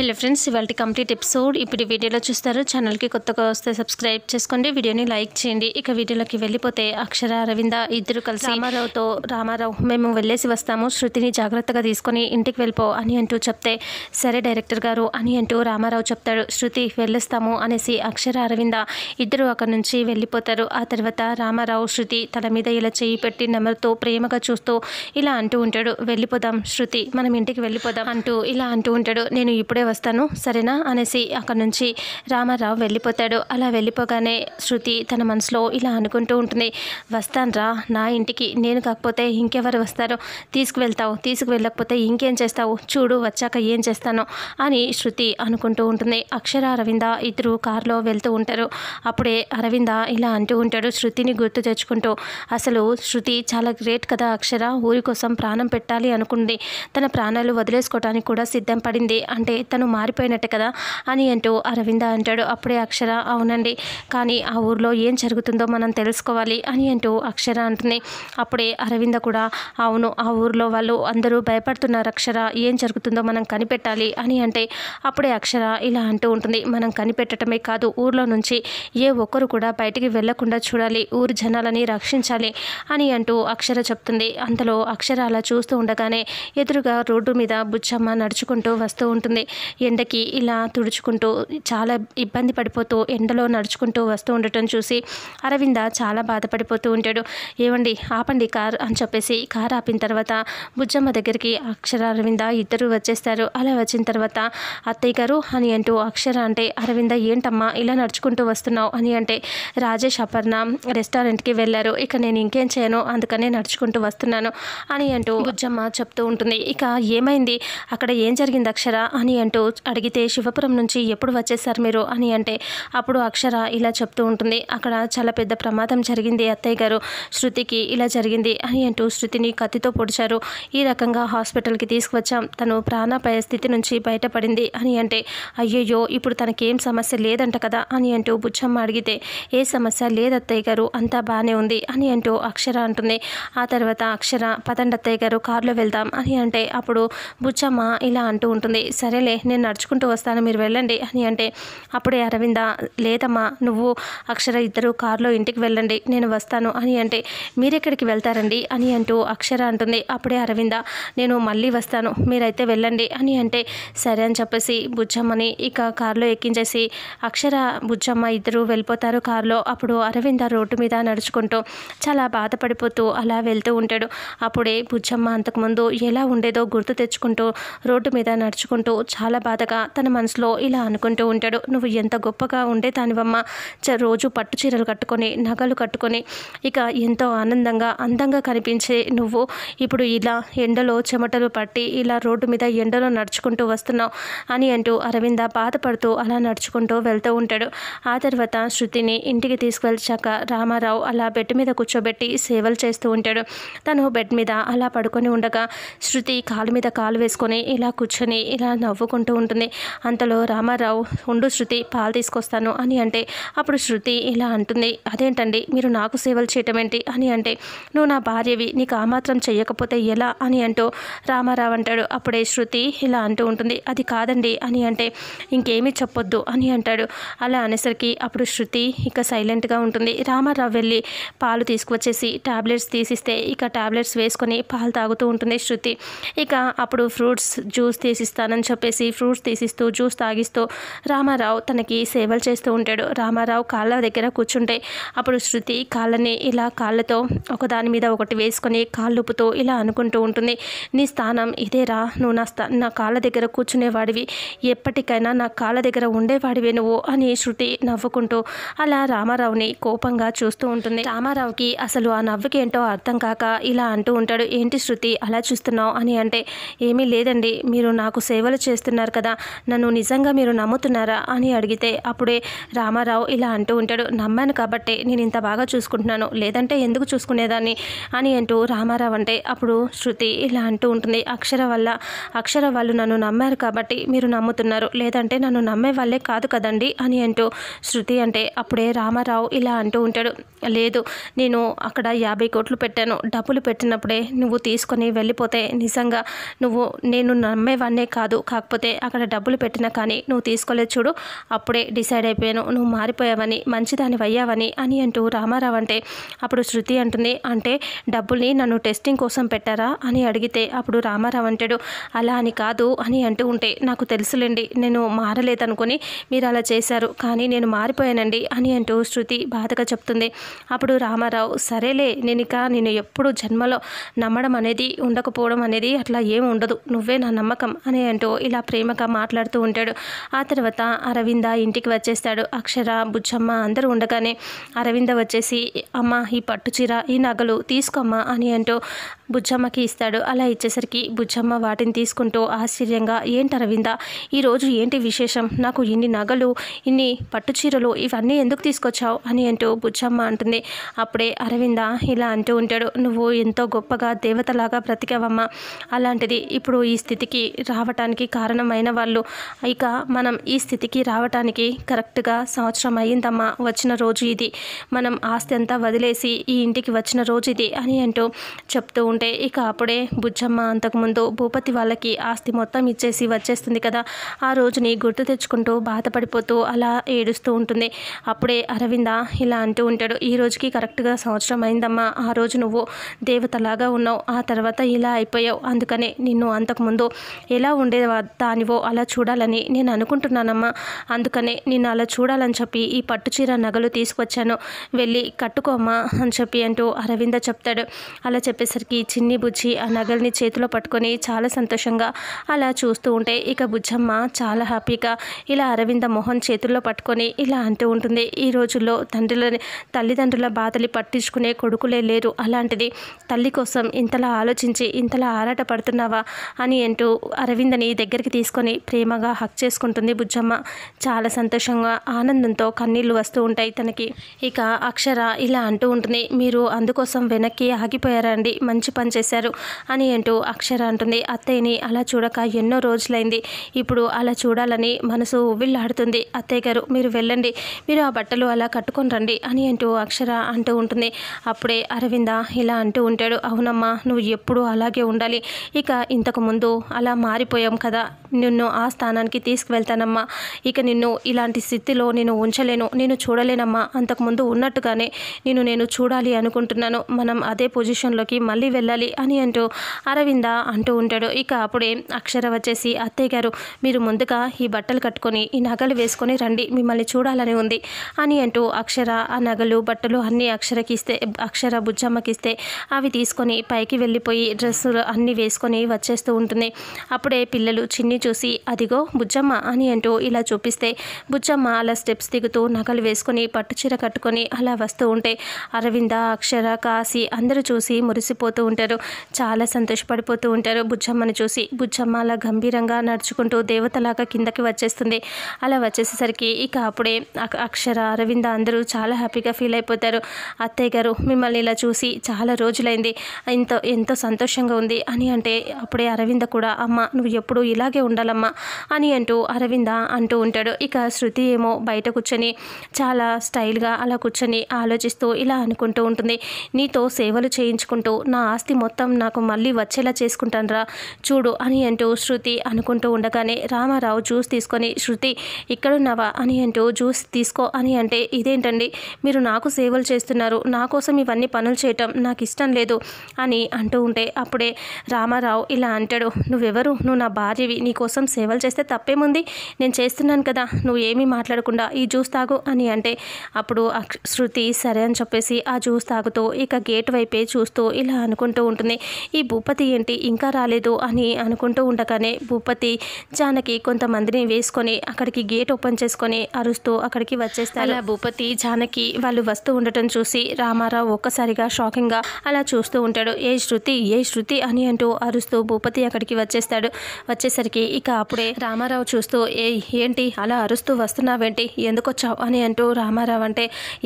hello friends ఇవాళ complete episode ఇప్పుడు వీడియోలో చూస్తారు ఛానల్కి కొత్తగా వస్తే సబ్స్క్రైబ్ చేసుకోండి వీడియోని లైక్ చేయండి ఇక వీడియోలోకి వెళ్ళిపోతే అక్షర అరవింద ఇద్దరు కలిసి రామారావుతో రామారావు మేము వెళ్ళేసి వస్తాము శృతిని జాగ్రత్తగా తీసుకొని ఇంటికి వెళ్ళిపో అని అంటూ చెప్తే సరే డైరెక్టర్ గారు అని అంటూ రామారావు చెప్తాడు శృతి వెళ్ళేస్తాము అనేసి అక్షర అరవింద ఇద్దరు అక్కడి నుంచి వెళ్ళిపోతారు ఆ తర్వాత రామారావు శృతి తన మీద ఇలా చేయి పెట్టి నెమరుతో ప్రేమగా చూస్తూ ఇలా అంటూ ఉంటాడు వెళ్ళిపోదాం శృతి మనం ఇంటికి వెళ్ళిపోదాం అంటూ ఇలా అంటూ ఉంటాడు నేను ఇప్పుడే వస్తాను సరేనా అనేసి అక్కడి నుంచి రామారావు వెళ్ళిపోతాడు అలా వెళ్ళిపోగానే శృతి తన మనసులో ఇలా అనుకుంటూ ఉంటుంది రా నా ఇంటికి నేను కాకపోతే ఇంకెవరు వస్తారో తీసుకువెళ్తావు తీసుకువెళ్ళకపోతే ఇంకేం చేస్తావు చూడు వచ్చాక ఏం చేస్తాను అని శృతి అనుకుంటూ ఉంటుంది అక్షర అరవింద ఇద్దరు కారులో వెళ్తూ ఉంటారు అప్పుడే అరవింద ఇలా అంటూ ఉంటాడు శృతిని గుర్తు తెచ్చుకుంటూ అసలు శృతి చాలా గ్రేట్ కదా అక్షర ఊరి కోసం ప్రాణం పెట్టాలి అనుకుంది తన ప్రాణాలు వదిలేసుకోవడానికి కూడా సిద్ధం పడింది అంటే తన తను మారిపోయినట్టు కదా అని అంటూ అరవింద అంటాడు అప్పుడే అక్షర అవునండి కానీ ఆ ఊర్లో ఏం జరుగుతుందో మనం తెలుసుకోవాలి అని అంటూ అక్షర అంటుంది అప్పుడే అరవింద కూడా అవును ఆ ఊర్లో వాళ్ళు అందరూ భయపడుతున్నారు అక్షర ఏం జరుగుతుందో మనం కనిపెట్టాలి అని అంటే అప్పుడే అక్షర ఇలా అంటూ ఉంటుంది మనం కనిపెట్టడమే కాదు ఊర్లో నుంచి ఏ ఒక్కరు కూడా బయటికి వెళ్లకుండా చూడాలి ఊరు జనాలని రక్షించాలి అని అంటూ అక్షర చెప్తుంది అంతలో అక్షర అలా చూస్తూ ఉండగానే ఎదురుగా రోడ్డు మీద బుచ్చమ్మ నడుచుకుంటూ వస్తూ ఉంటుంది ఎండకి ఇలా తుడుచుకుంటూ చాలా ఇబ్బంది పడిపోతూ ఎండలో నడుచుకుంటూ వస్తూ ఉండటం చూసి అరవింద చాలా బాధపడిపోతూ ఉంటాడు ఏమండి ఆపండి కార్ అని చెప్పేసి కార్ ఆపిన తర్వాత బుజ్జమ్మ దగ్గరికి అక్షర అరవింద ఇద్దరు వచ్చేస్తారు అలా వచ్చిన తర్వాత అత్తయ్య గారు అని అంటూ అక్షర అంటే అరవింద ఏంటమ్మా ఇలా నడుచుకుంటూ వస్తున్నావు అని అంటే రాజేష్ అపర్ణ రెస్టారెంట్కి వెళ్ళారు ఇక నేను ఇంకేం చేయను అందుకనే నడుచుకుంటూ వస్తున్నాను అని అంటూ బుజ్జమ్మ చెప్తూ ఉంటుంది ఇక ఏమైంది అక్కడ ఏం జరిగింది అక్షర అని అంటూ అంటూ అడిగితే శివపురం నుంచి ఎప్పుడు వచ్చేసారు మీరు అని అంటే అప్పుడు అక్షర ఇలా చెప్తూ ఉంటుంది అక్కడ చాలా పెద్ద ప్రమాదం జరిగింది అత్తయ్య గారు శృతికి ఇలా జరిగింది అని అంటూ శృతిని కత్తితో పొడిచారు ఈ రకంగా హాస్పిటల్కి తీసుకువచ్చాం తను ప్రాణాపాయ స్థితి నుంచి బయటపడింది అని అంటే అయ్యయ్యో ఇప్పుడు తనకేం సమస్య లేదంట కదా అని అంటూ బుచ్చమ్మ అడిగితే ఏ సమస్య లేదత్తయ్య గారు అంతా బాగానే ఉంది అని అంటూ అక్షర అంటుంది ఆ తర్వాత అక్షర పదండి అత్తయ్య గారు కారులో వెళ్దాం అని అంటే అప్పుడు బుచ్చమ్మ ఇలా అంటూ ఉంటుంది సరేలే నేను నడుచుకుంటూ వస్తాను మీరు వెళ్ళండి అని అంటే అప్పుడే అరవింద లేదమ్మా నువ్వు అక్షర ఇద్దరు కారులో ఇంటికి వెళ్ళండి నేను వస్తాను అని అంటే మీరెక్కడికి వెళ్తారండి అని అంటూ అక్షర అంటుంది అప్పుడే అరవింద నేను మళ్ళీ వస్తాను మీరైతే వెళ్ళండి అని అంటే సరే అని చెప్పేసి బుజ్జమ్మని ఇక కారులో ఎక్కించేసి అక్షర బుజ్జమ్మ ఇద్దరు వెళ్ళిపోతారు కారులో అప్పుడు అరవింద రోడ్డు మీద నడుచుకుంటూ చాలా బాధపడిపోతూ అలా వెళ్తూ ఉంటాడు అప్పుడే బుజ్జమ్మ అంతకుముందు ఎలా ఉండేదో గుర్తు తెచ్చుకుంటూ రోడ్డు మీద నడుచుకుంటూ చాలా చాలా బాధగా తన మనసులో ఇలా అనుకుంటూ ఉంటాడు నువ్వు ఎంత గొప్పగా చ రోజు పట్టు చీరలు కట్టుకొని నగలు కట్టుకొని ఇక ఎంతో ఆనందంగా అందంగా కనిపించే నువ్వు ఇప్పుడు ఇలా ఎండలో చెమటలు పట్టి ఇలా రోడ్డు మీద ఎండలో నడుచుకుంటూ వస్తున్నావు అని అంటూ అరవింద బాధపడుతూ అలా నడుచుకుంటూ వెళ్తూ ఉంటాడు ఆ తర్వాత శృతిని ఇంటికి తీసుకువెళ్చాక రామారావు అలా బెడ్ మీద కూర్చోబెట్టి సేవలు చేస్తూ ఉంటాడు తను బెడ్ మీద అలా పడుకొని ఉండగా శృతి కాలు మీద కాలు వేసుకొని ఇలా కూర్చొని ఇలా నవ్వుకుంటూ ఉంటూ ఉంటుంది అంతలో రామారావు ఉండు శృతి పాలు తీసుకొస్తాను అని అంటే అప్పుడు శృతి ఇలా అంటుంది అదేంటండి మీరు నాకు సేవలు చేయటం ఏంటి అని అంటే నువ్వు నా భార్యవి నీకు ఆ మాత్రం చెయ్యకపోతే ఎలా అని అంటూ రామారావు అంటాడు అప్పుడే శృతి ఇలా అంటూ ఉంటుంది అది కాదండి అని అంటే ఇంకేమీ చెప్పొద్దు అని అంటాడు అలా అనేసరికి అప్పుడు శృతి ఇక సైలెంట్గా ఉంటుంది రామారావు వెళ్ళి పాలు తీసుకువచ్చేసి టాబ్లెట్స్ తీసిస్తే ఇక టాబ్లెట్స్ వేసుకొని పాలు తాగుతూ ఉంటుంది శృతి ఇక అప్పుడు ఫ్రూట్స్ జ్యూస్ తీసిస్తానని చెప్పేసి ఫ్రూట్స్ తీసిస్తూ జ్యూస్ తాగిస్తూ రామారావు తనకి సేవలు చేస్తూ ఉంటాడు రామారావు కాళ్ళ దగ్గర కూర్చుంటే అప్పుడు శృతి కాళ్ళని ఇలా కాళ్ళతో ఒకదాని మీద ఒకటి వేసుకొని కాళ్ళుపుతూ ఇలా అనుకుంటూ ఉంటుంది నీ స్థానం ఇదేరా నువ్వు నా స్థా నా కాళ్ళ దగ్గర కూర్చునేవాడివి ఎప్పటికైనా నా కాళ్ళ దగ్గర ఉండేవాడివే నువ్వు అని శృతి నవ్వుకుంటూ అలా రామారావుని కోపంగా చూస్తూ ఉంటుంది రామారావుకి అసలు ఆ నవ్వుకేంటో అర్థం కాక ఇలా అంటూ ఉంటాడు ఏంటి శృతి అలా చూస్తున్నావు అని అంటే ఏమీ లేదండి మీరు నాకు సేవలు చేస్తున్న అన్నారు కదా నన్ను నిజంగా మీరు నమ్ముతున్నారా అని అడిగితే అప్పుడే రామారావు ఇలా అంటూ ఉంటాడు నమ్మాను కాబట్టి నేను ఇంత బాగా చూసుకుంటున్నాను లేదంటే ఎందుకు చూసుకునేదాన్ని అని అంటూ రామారావు అంటే అప్పుడు శృతి ఇలా అంటూ ఉంటుంది అక్షర వల్ల అక్షర వాళ్ళు నన్ను నమ్మారు కాబట్టి మీరు నమ్ముతున్నారు లేదంటే నన్ను నమ్మే వాళ్ళే కాదు కదండి అని అంటూ శృతి అంటే అప్పుడే రామారావు ఇలా అంటూ ఉంటాడు లేదు నేను అక్కడ యాభై కోట్లు పెట్టాను డబ్బులు పెట్టినప్పుడే నువ్వు తీసుకొని వెళ్ళిపోతే నిజంగా నువ్వు నేను నమ్మేవాన్నే కాదు కాకపోతే అక్కడ డబ్బులు పెట్టినా కానీ నువ్వు తీసుకోలేదు చూడు అప్పుడే డిసైడ్ అయిపోయాను నువ్వు మారిపోయావని మంచిదాని వయ్యావని అని అంటూ రామారావు అంటే అప్పుడు శృతి అంటుంది అంటే డబ్బుల్ని నన్ను టెస్టింగ్ కోసం పెట్టారా అని అడిగితే అప్పుడు రామారావు అంటాడు అలా అని కాదు అని అంటూ ఉంటే నాకు తెలుసులేండి నేను మారలేదనుకుని మీరు అలా చేశారు కానీ నేను మారిపోయానండి అని అంటూ శృతి బాధగా చెప్తుంది అప్పుడు రామారావు సరేలే నేను ఇక నేను ఎప్పుడు జన్మలో నమ్మడం అనేది ఉండకపోవడం అనేది అట్లా ఏం ఉండదు నువ్వే నా నమ్మకం అని అంటూ ఇలా ప్రేమ ప్రేమగా మాట్లాడుతూ ఉంటాడు ఆ తర్వాత అరవింద ఇంటికి వచ్చేస్తాడు అక్షర బుచ్చమ్మ అందరూ ఉండగానే అరవింద వచ్చేసి అమ్మ ఈ పట్టు చీర ఈ నగలు తీసుకోమ్మా అని అంటూ బుచ్చమ్మకి ఇస్తాడు అలా ఇచ్చేసరికి బుచ్చమ్మ వాటిని తీసుకుంటూ ఆశ్చర్యంగా ఏంటి అరవింద ఈరోజు ఏంటి విశేషం నాకు ఇన్ని నగలు ఇన్ని పట్టు చీరలు ఇవన్నీ ఎందుకు తీసుకొచ్చావు అని అంటూ బుచ్చమ్మ అంటుంది అప్పుడే అరవింద ఇలా అంటూ ఉంటాడు నువ్వు ఎంతో గొప్పగా దేవతలాగా బ్రతికావమ్మా అలాంటిది ఇప్పుడు ఈ స్థితికి రావటానికి కారణం అయిన వాళ్ళు ఇక మనం ఈ స్థితికి రావటానికి కరెక్ట్గా సంవత్సరం అయ్యిందమ్మా వచ్చిన రోజు ఇది మనం ఆస్తి అంతా వదిలేసి ఈ ఇంటికి వచ్చిన రోజు ఇది అని అంటూ చెప్తూ ఉంటే ఇక అప్పుడే బుజ్జమ్మ అంతకుముందు భూపతి వాళ్ళకి ఆస్తి మొత్తం ఇచ్చేసి వచ్చేస్తుంది కదా ఆ రోజుని గుర్తు తెచ్చుకుంటూ బాధపడిపోతూ అలా ఏడుస్తూ ఉంటుంది అప్పుడే అరవింద ఇలా అంటూ ఉంటాడు ఈ రోజుకి కరెక్ట్గా సంవత్సరం అయిందమ్మా ఆ రోజు నువ్వు దేవతలాగా ఉన్నావు ఆ తర్వాత ఇలా అయిపోయావు అందుకనే నిన్ను అంతకుముందు ఎలా ఉండేవా దాన్ని కానివో అలా చూడాలని నేను అనుకుంటున్నానమ్మా అందుకనే నేను అలా చూడాలని చెప్పి ఈ పట్టుచీర నగలు తీసుకొచ్చాను వెళ్ళి కట్టుకోమ్మా అని చెప్పి అంటూ అరవింద చెప్తాడు అలా చెప్పేసరికి చిన్ని బుజ్జి ఆ నగల్ని చేతిలో పట్టుకొని చాలా సంతోషంగా అలా చూస్తూ ఉంటే ఇక బుజ్జమ్మ చాలా హ్యాపీగా ఇలా అరవింద మోహన్ చేతుల్లో పట్టుకొని ఇలా అంటూ ఉంటుంది ఈ రోజుల్లో తండ్రులని తల్లిదండ్రుల బాధలు పట్టించుకునే కొడుకులే లేరు అలాంటిది తల్లి కోసం ఇంతలా ఆలోచించి ఇంతలా ఆరాట పడుతున్నావా అని అంటూ అరవిందని దగ్గరికి తీసుకొని ప్రేమగా హక్ చేసుకుంటుంది బుజ్జమ్మ చాలా సంతోషంగా ఆనందంతో కన్నీళ్లు వస్తూ ఉంటాయి తనకి ఇక అక్షర ఇలా అంటూ ఉంటుంది మీరు అందుకోసం వెనక్కి ఆగిపోయారండి మంచి పని చేశారు అని అంటూ అక్షర అంటుంది అత్తయ్యని అలా చూడక ఎన్నో రోజులైంది ఇప్పుడు అలా చూడాలని మనసు ఉవ్విల్లాడుతుంది అత్తయ్య గారు మీరు వెళ్ళండి మీరు ఆ బట్టలు అలా కట్టుకొని రండి అని అంటూ అక్షర అంటూ ఉంటుంది అప్పుడే అరవింద ఇలా అంటూ ఉంటాడు అవునమ్మా నువ్వు ఎప్పుడూ అలాగే ఉండాలి ఇక ఇంతకుముందు అలా మారిపోయాం కదా నిన్ను ఆ స్థానానికి తీసుకువెళ్తానమ్మా ఇక నిన్ను ఇలాంటి స్థితిలో నేను ఉంచలేను నేను చూడలేనమ్మా అంతకుముందు ఉన్నట్టుగానే నేను నేను చూడాలి అనుకుంటున్నాను మనం అదే పొజిషన్లోకి మళ్ళీ వెళ్ళాలి అని అంటూ అరవింద అంటూ ఉంటాడు ఇక అప్పుడే అక్షర వచ్చేసి అత్తయ్య గారు మీరు ముందుగా ఈ బట్టలు కట్టుకొని ఈ నగలు వేసుకొని రండి మిమ్మల్ని చూడాలని ఉంది అని అంటూ అక్షర ఆ నగలు బట్టలు అన్నీ అక్షరకి ఇస్తే అక్షర బుజ్జమ్మకి ఇస్తే అవి తీసుకొని పైకి వెళ్ళిపోయి డ్రెస్సులు అన్నీ వేసుకొని వచ్చేస్తూ ఉంటుంది అప్పుడే పిల్లలు చిన్ని చూసి అదిగో బుజ్జమ్మ అని అంటూ ఇలా చూపిస్తే బుజ్జమ్మ అలా స్టెప్స్ దిగుతూ నగలు వేసుకొని పట్టుచీర కట్టుకొని అలా వస్తూ ఉంటే అరవింద అక్షర కాశీ అందరూ చూసి మురిసిపోతూ ఉంటారు చాలా సంతోషపడిపోతూ ఉంటారు బుజ్జమ్మను చూసి బుజ్జమ్మ అలా గంభీరంగా నడుచుకుంటూ దేవతలాగా కిందకి వచ్చేస్తుంది అలా వచ్చేసేసరికి ఇక అప్పుడే అక్షర అరవింద అందరూ చాలా హ్యాపీగా ఫీల్ అయిపోతారు అత్తయ్య గారు మిమ్మల్ని ఇలా చూసి చాలా రోజులైంది ఎంతో ఎంతో సంతోషంగా ఉంది అని అంటే అప్పుడే అరవింద కూడా అమ్మ నువ్వు ఎప్పుడూ ఇలాగే ఉండాలమ్మా అని అంటూ అరవింద అంటూ ఉంటాడు ఇక శృతి ఏమో బయట కూర్చొని చాలా స్టైల్గా అలా కూర్చొని ఆలోచిస్తూ ఇలా అనుకుంటూ ఉంటుంది నీతో సేవలు చేయించుకుంటూ నా ఆస్తి మొత్తం నాకు మళ్ళీ వచ్చేలా చేసుకుంటానరా చూడు అని అంటూ శృతి అనుకుంటూ ఉండగానే రామారావు జ్యూస్ తీసుకొని శృతి ఇక్కడున్నావా అని అంటూ జ్యూస్ తీసుకో అని అంటే ఇదేంటండి మీరు నాకు సేవలు చేస్తున్నారు నా కోసం ఇవన్నీ పనులు చేయటం నాకు ఇష్టం లేదు అని అంటూ ఉంటే అప్పుడే రామారావు ఇలా అంటాడు నువ్వెవరు నువ్వు నా భార్యవి నీ కోసం సేవలు చేస్తే తప్పేముంది నేను చేస్తున్నాను కదా నువ్వు ఏమీ మాట్లాడకుండా ఈ జ్యూస్ తాగు అని అంటే అప్పుడు శృతి సరే అని చెప్పేసి ఆ జ్యూస్ తాగుతూ ఇక గేట్ వైపే చూస్తూ ఇలా అనుకుంటూ ఉంటుంది ఈ భూపతి ఏంటి ఇంకా రాలేదు అని అనుకుంటూ ఉండగానే భూపతి జానకి కొంతమందిని వేసుకొని అక్కడికి గేట్ ఓపెన్ చేసుకొని అరుస్తూ అక్కడికి వచ్చేస్తారు అలా భూపతి జానకి వాళ్ళు వస్తూ ఉండటం చూసి రామారావు ఒక్కసారిగా షాకింగ్గా అలా చూస్తూ ఉంటాడు ఏ శృతి ఏ శృతి అని అంటూ అరుస్తూ భూపతి అక్కడికి వచ్చేస్తాడు వచ్చేసరికి ఇక అప్పుడే రామారావు చూస్తూ ఏ ఏంటి అలా అరుస్తూ వస్తున్నావేంటి ఎందుకొచ్చావు అని అంటూ రామారావు అంటే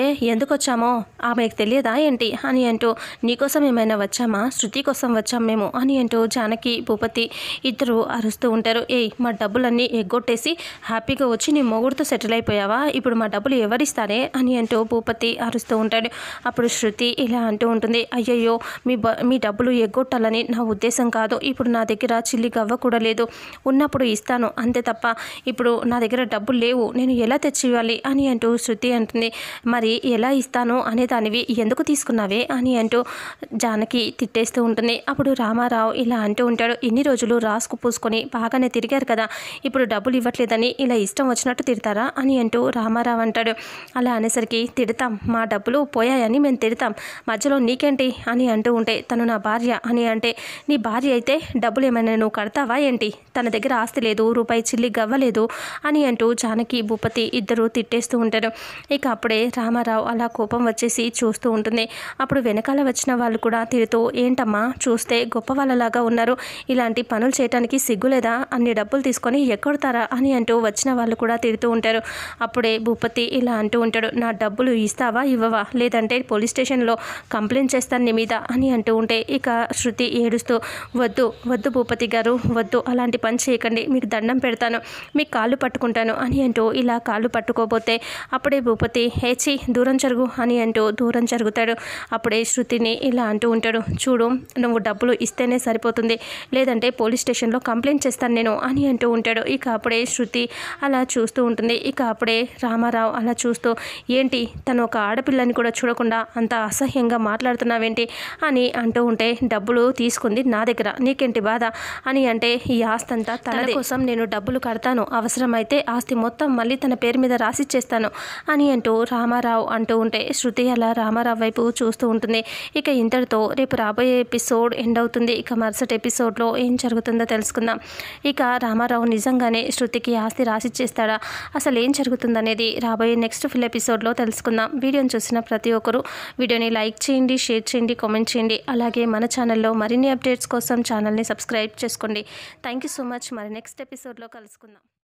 ఏ ఎందుకొచ్చామో ఆమెకు తెలియదా ఏంటి అని అంటూ నీకోసం ఏమైనా వచ్చామా శృతి కోసం వచ్చాం మేము అని అంటూ జానకి భూపతి ఇద్దరు అరుస్తూ ఉంటారు ఏ మా డబ్బులన్నీ ఎగ్గొట్టేసి హ్యాపీగా వచ్చి నీ మొగుడుతో సెటిల్ అయిపోయావా ఇప్పుడు మా డబ్బులు ఎవరిస్తారే అని అంటూ భూపతి అరుస్తూ ఉంటాడు అప్పుడు శృతి ఇలా అంటూ ఉంటుంది అయ్యయ్యో మీ మీ డబ్బులు ఎగ్గొట్టాలని నా ఉద్దేశం కాదు ఇప్పుడు నా దగ్గర చిల్లి గవ్వ కూడా లేదు ఉన్నప్పుడు ఇస్తాను అంతే తప్ప ఇప్పుడు నా దగ్గర డబ్బులు లేవు నేను ఎలా తెచ్చి ఇవ్వాలి అని అంటూ శృతి అంటుంది మరి ఎలా ఇస్తాను అనే దానివి ఎందుకు తీసుకున్నావే అని అంటూ జానకి తిట్టేస్తూ ఉంటుంది అప్పుడు రామారావు ఇలా అంటూ ఉంటాడు ఇన్ని రోజులు రాసుకు పూసుకొని బాగానే తిరిగారు కదా ఇప్పుడు డబ్బులు ఇవ్వట్లేదని ఇలా ఇష్టం వచ్చినట్టు తిడతారా అని అంటూ రామారావు అంటాడు అలా అనేసరికి తిడతాం మా డబ్బులు పోయాయని మేము తిడతాం మధ్యలో నీకేంటి అని అంటూ ఉంటే తను నా భార్య అని అంటే నీ భార్య అయితే డబ్బులు ఏమైనా నువ్వు కడతావా ఏంటి తన దగ్గర ఆస్తి లేదు రూపాయి చిల్లి గవ్వలేదు అని అంటూ జానకి భూపతి ఇద్దరు తిట్టేస్తూ ఉంటారు ఇక అప్పుడే రామారావు అలా కోపం వచ్చేసి చూస్తూ ఉంటుంది అప్పుడు వెనకాల వచ్చిన వాళ్ళు కూడా తిరుగుతూ ఏంటమ్మా చూస్తే గొప్ప వాళ్ళలాగా ఉన్నారు ఇలాంటి పనులు చేయడానికి సిగ్గులేదా అన్ని డబ్బులు తీసుకొని ఎక్కడతారా అని అంటూ వచ్చిన వాళ్ళు కూడా తిరుగుతూ ఉంటారు అప్పుడే భూపతి ఇలా అంటూ ఉంటాడు నా డబ్బులు ఇస్తావా ఇవ్వవా లేదంటే పోలీస్ స్టేషన్లో కంప్లైంట్ చేస్తాను నీ మీద అని అంటూ ఉంటే ఇక శృతి ఏడుస్తూ వద్దు వద్దు భూపతి గారు వద్దు అలాంటి పని పని చేయకండి మీకు దండం పెడతాను మీ కాళ్ళు పట్టుకుంటాను అని అంటూ ఇలా కాళ్ళు పట్టుకోపోతే అప్పుడే భూపతి హేచి దూరం జరుగు అని అంటూ దూరం జరుగుతాడు అప్పుడే శృతిని ఇలా అంటూ ఉంటాడు చూడు నువ్వు డబ్బులు ఇస్తేనే సరిపోతుంది లేదంటే పోలీస్ స్టేషన్లో కంప్లైంట్ చేస్తాను నేను అని అంటూ ఉంటాడు ఇక అప్పుడే శృతి అలా చూస్తూ ఉంటుంది ఇక అప్పుడే రామారావు అలా చూస్తూ ఏంటి తను ఒక ఆడపిల్లని కూడా చూడకుండా అంత అసహ్యంగా మాట్లాడుతున్నావేంటి అని అంటూ ఉంటే డబ్బులు తీసుకుంది నా దగ్గర నీకేంటి బాధ అని అంటే ఈ ఆస్తి అంత తన కోసం నేను డబ్బులు కడతాను అవసరమైతే ఆస్తి మొత్తం మళ్ళీ తన పేరు మీద రాసిచ్చేస్తాను అని అంటూ రామారావు అంటూ ఉంటే శృతి అలా రామారావు వైపు చూస్తూ ఉంటుంది ఇక ఇంతటితో రేపు రాబోయే ఎపిసోడ్ ఎండ్ అవుతుంది ఇక మరుసటి ఎపిసోడ్లో ఏం జరుగుతుందో తెలుసుకుందాం ఇక రామారావు నిజంగానే శృతికి ఆస్తి రాసిచ్చేస్తాడా అసలు ఏం జరుగుతుందనేది రాబోయే నెక్స్ట్ ఫిల్ ఎపిసోడ్లో తెలుసుకుందాం వీడియోని చూసిన ప్రతి ఒక్కరూ వీడియోని లైక్ చేయండి షేర్ చేయండి కామెంట్ చేయండి అలాగే మన ఛానల్లో మరిన్ని అప్డేట్స్ కోసం ఛానల్ని సబ్స్క్రైబ్ చేసుకోండి thank you so much much మరి నెక్స్ట్ ఎపిసోడ్లో కలుసుకుందాం